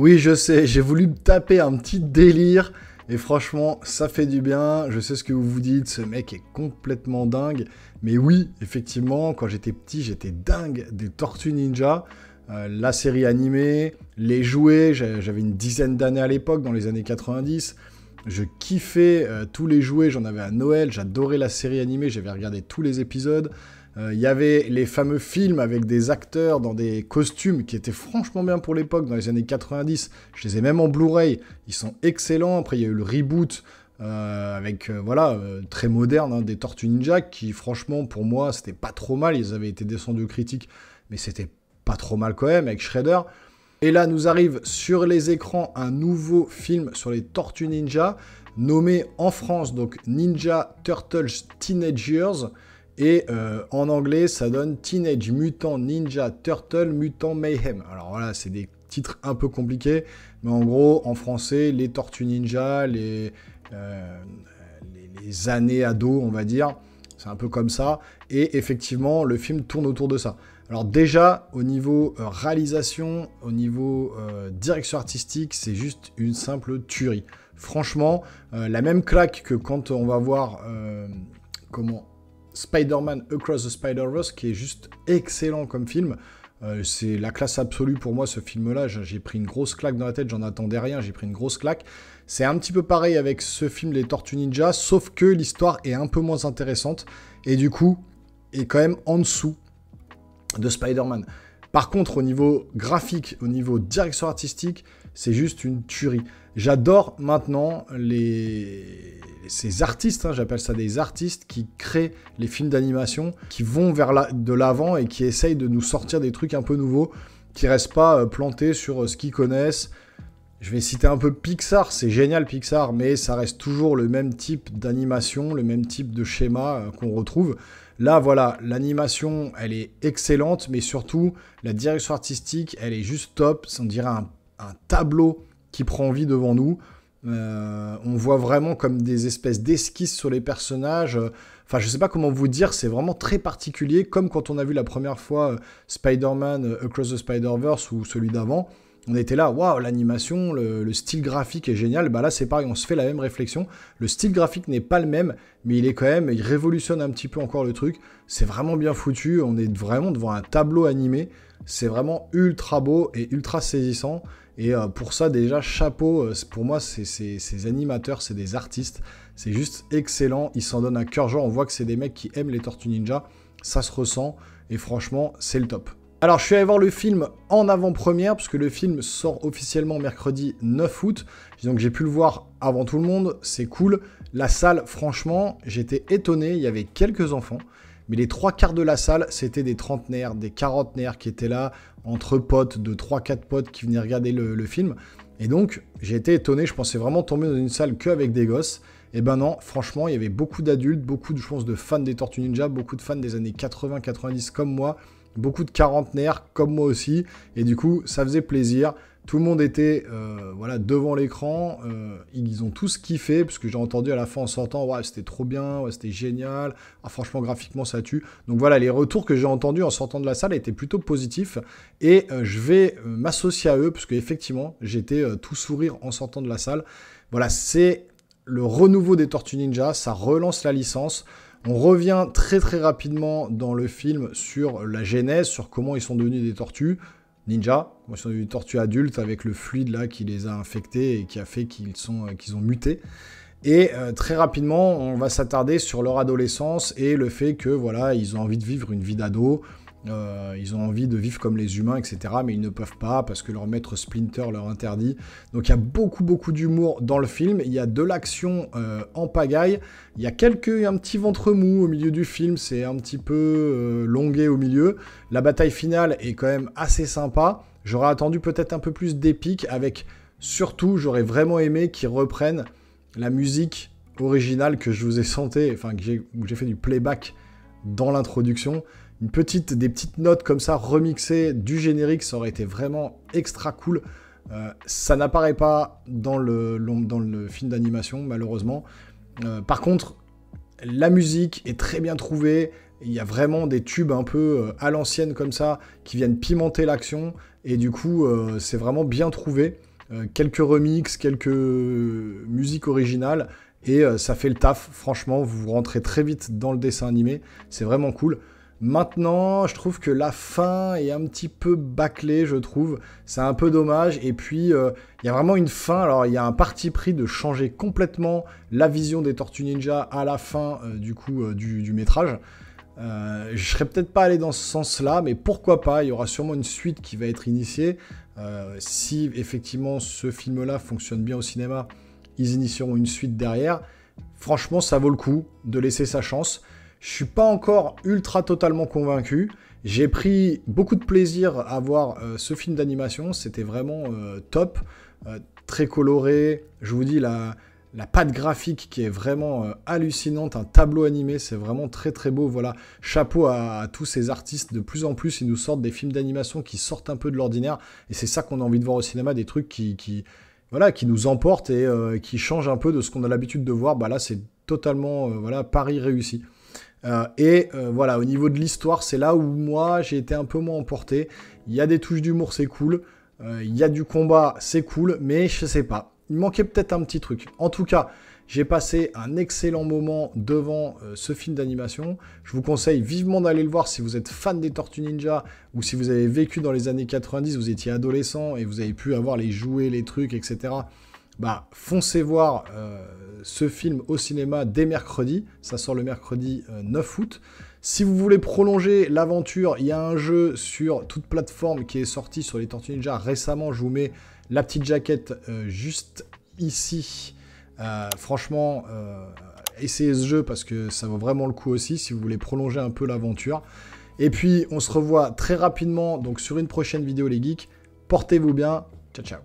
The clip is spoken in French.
Oui, je sais, j'ai voulu me taper un petit délire. Et franchement, ça fait du bien. Je sais ce que vous vous dites, ce mec est complètement dingue. Mais oui, effectivement, quand j'étais petit, j'étais dingue des Tortues Ninja. Euh, la série animée, les jouets, j'avais une dizaine d'années à l'époque, dans les années 90. Je kiffais euh, tous les jouets, j'en avais à Noël, j'adorais la série animée, j'avais regardé tous les épisodes. Euh, il y avait les fameux films avec des acteurs dans des costumes qui étaient franchement bien pour l'époque, dans les années 90. Je les ai même en Blu-ray. Ils sont excellents. Après, il y a eu le reboot. Euh, avec euh, voilà très moderne hein, des Tortues Ninja qui franchement pour moi c'était pas trop mal ils avaient été descendus aux critiques mais c'était pas trop mal quand même avec Shredder et là nous arrive sur les écrans un nouveau film sur les Tortues Ninja nommé en France donc Ninja Turtles Teenagers et euh, en anglais, ça donne Teenage Mutant Ninja Turtle Mutant Mayhem. Alors voilà, c'est des titres un peu compliqués, mais en gros, en français, les Tortues Ninja, les, euh, les, années ados, on va dire. C'est un peu comme ça. Et effectivement, le film tourne autour de ça. Alors déjà, au niveau euh, réalisation, au niveau direction artistique, c'est juste une simple tuerie. Franchement, la même claque que quand on va voir comment Spider-Man Across the Spider-Verse, qui est juste excellent comme film. Euh, c'est la classe absolue pour moi ce film-là. J'ai pris une grosse claque dans la tête, j'en attendais rien, j'ai pris une grosse claque. C'est un petit peu pareil avec ce film Les Tortues Ninja, sauf que l'histoire est un peu moins intéressante et du coup est quand même en dessous de Spider-Man. Par contre, au niveau graphique, au niveau direction artistique, c'est juste une tuerie. J'adore maintenant ces artistes, hein, j'appelle ça des artistes, qui créent les films d'animation, qui vont vers de l'avant et qui essayent de nous sortir des trucs un peu nouveaux, qui restent pas euh, plantés sur euh, ce qu'ils connaissent. Je vais citer un peu Pixar, c'est génial Pixar, mais ça reste toujours le même type d'animation, le même type de schéma euh, qu'on retrouve. Là, voilà, l'animation, elle est excellente, mais surtout, la direction artistique, elle est juste top. On dirait un, tableau qui prend vie devant nous. Euh, on voit vraiment comme des espèces d'esquisses sur les personnages. Enfin, je sais pas comment vous dire, c'est vraiment très particulier, comme quand on a vu la première fois euh, Spider-Man euh, Across the Spider-Verse ou celui d'avant on était là, waouh, l'animation, le, style graphique est génial. Bah là, c'est pareil, on se fait la même réflexion. Le style graphique n'est pas le même, mais il est quand même, il révolutionne un petit peu encore le truc. C'est vraiment bien foutu. On est vraiment devant un tableau animé. C'est vraiment ultra beau et ultra saisissant. Et euh, pour ça, déjà, chapeau. Euh, pour moi, ces animateurs, c'est des artistes. C'est juste excellent. Ils s'en donnent un cœur genre On voit que c'est des mecs qui aiment les Tortues Ninja. Ça se ressent. Et franchement, c'est le top. Alors, je suis allé voir le film en avant-première, puisque le film sort officiellement mercredi 9 août. Donc, j'ai pu le voir avant tout le monde, c'est cool. La salle, franchement, j'étais étonné, il y avait quelques enfants. Mais les trois quarts de la salle, c'était des trentenaires, des quarantenaires qui étaient là, entre potes, de trois, quatre potes qui venaient regarder le, film. Et donc, j'ai été étonné, je pensais vraiment tomber dans une salle qu'avec des gosses. Et eh ben non, franchement, il y avait beaucoup d'adultes, beaucoup, je pense, de fans des Tortues Ninja, beaucoup de fans des années 80-90 comme moi beaucoup de quarantenaires comme moi aussi, et du coup ça faisait plaisir. Tout le monde était euh, voilà, devant l'écran, euh, ils ont tous kiffé, parce que j'ai entendu à la fin en sortant, ouais, c'était trop bien, c'était génial, ah, franchement graphiquement ça tue. Donc voilà, les retours que j'ai entendus en sortant de la salle étaient plutôt positifs, et euh, je vais m'associer à eux, parce que effectivement j'étais tout sourire en sortant de la salle. Voilà, c'est le renouveau des Tortues Ninja, ça relance la licence. On revient très très rapidement dans le film sur la genèse, sur comment ils sont devenus des tortues ninja, comment ils sont devenus des tortues adultes avec le fluide là qui les a infectés et qui a fait qu'ils sont euh, ont muté. Et euh, très rapidement, on va s'attarder sur leur adolescence et le fait que voilà, ils ont envie de vivre une vie d'ado, euh, ils ont envie de vivre comme les humains, etc. Mais ils ne peuvent pas parce que leur maître Splinter leur interdit. Donc il y a beaucoup, beaucoup d'humour dans le film. Il y a de l'action euh, en pagaille. Il y a quelques, un petit ventre mou au milieu du film. C'est un petit peu euh, longué au milieu. La bataille finale est quand même assez sympa. J'aurais attendu peut-être un peu plus d'épique avec surtout, j'aurais vraiment aimé qu'ils reprennent la musique originale que je vous ai sentée, enfin que j'ai fait du playback dans l'introduction une petite, des petites notes comme ça remixées du générique, ça aurait été vraiment extra cool. Euh, ça n'apparaît pas dans le, dans le film d'animation, malheureusement. Euh, par contre, la musique est très bien trouvée. Il y a vraiment des tubes un peu euh, à l'ancienne comme ça qui viennent pimenter l'action. Et du coup, c'est vraiment bien trouvé. quelques remixes, quelques musiques originales. Et ça fait le taf. Franchement, vous rentrez très vite dans le dessin animé. C'est vraiment cool. Maintenant, je trouve que la fin est un petit peu bâclée, je trouve. C'est un peu dommage. Et puis, euh, il y a vraiment une fin. Alors, il y a un parti pris de changer complètement la vision des Tortues Ninja à la fin euh, du coup euh, du, du, métrage. je serais peut-être pas allé dans ce sens-là, mais pourquoi pas Il y aura sûrement une suite qui va être initiée. si effectivement ce film-là fonctionne bien au cinéma, ils initieront une suite derrière. Franchement, ça vaut le coup de laisser sa chance. Je suis pas encore ultra totalement convaincu. J'ai pris beaucoup de plaisir à voir euh, ce film d'animation. C'était vraiment euh, top, euh, très coloré. Je vous dis la, patte graphique qui est vraiment hallucinante, un tableau animé, c'est vraiment très très beau. Voilà, chapeau à, tous ces artistes. De plus en plus, ils nous sortent des films d'animation qui sortent un peu de l'ordinaire, et c'est ça qu'on a envie de voir au cinéma, des trucs qui, voilà, qui nous emportent et qui changent un peu de ce qu'on a l'habitude de voir. Bah là, c'est totalement voilà, pari réussi. Euh, et euh, voilà, au niveau de l'histoire, c'est là où moi j'ai été un peu moins emporté. Il y a des touches d'humour, c'est cool. Euh, il y a du combat, c'est cool, mais je sais pas. Il manquait peut-être un petit truc. En tout cas, j'ai passé un excellent moment devant ce film d'animation. Je vous conseille vivement d'aller le voir si vous êtes fan des Tortues Ninja ou si vous avez vécu dans les années 90, vous étiez adolescent et vous avez pu avoir les jouets, les trucs, etc bah, foncez voir euh, ce film au cinéma dès mercredi. Ça sort le mercredi 9 euh, août. Si vous voulez prolonger l'aventure, il y a un jeu sur toute plateforme qui est sorti sur les Tortues Ninja récemment. Je vous mets la petite jaquette euh, juste ici. franchement, essayez ce jeu parce que ça vaut vraiment le coup aussi si vous voulez prolonger un peu l'aventure. Et puis, on se revoit très rapidement donc sur une prochaine vidéo les geeks. Portez-vous bien. Ciao, ciao.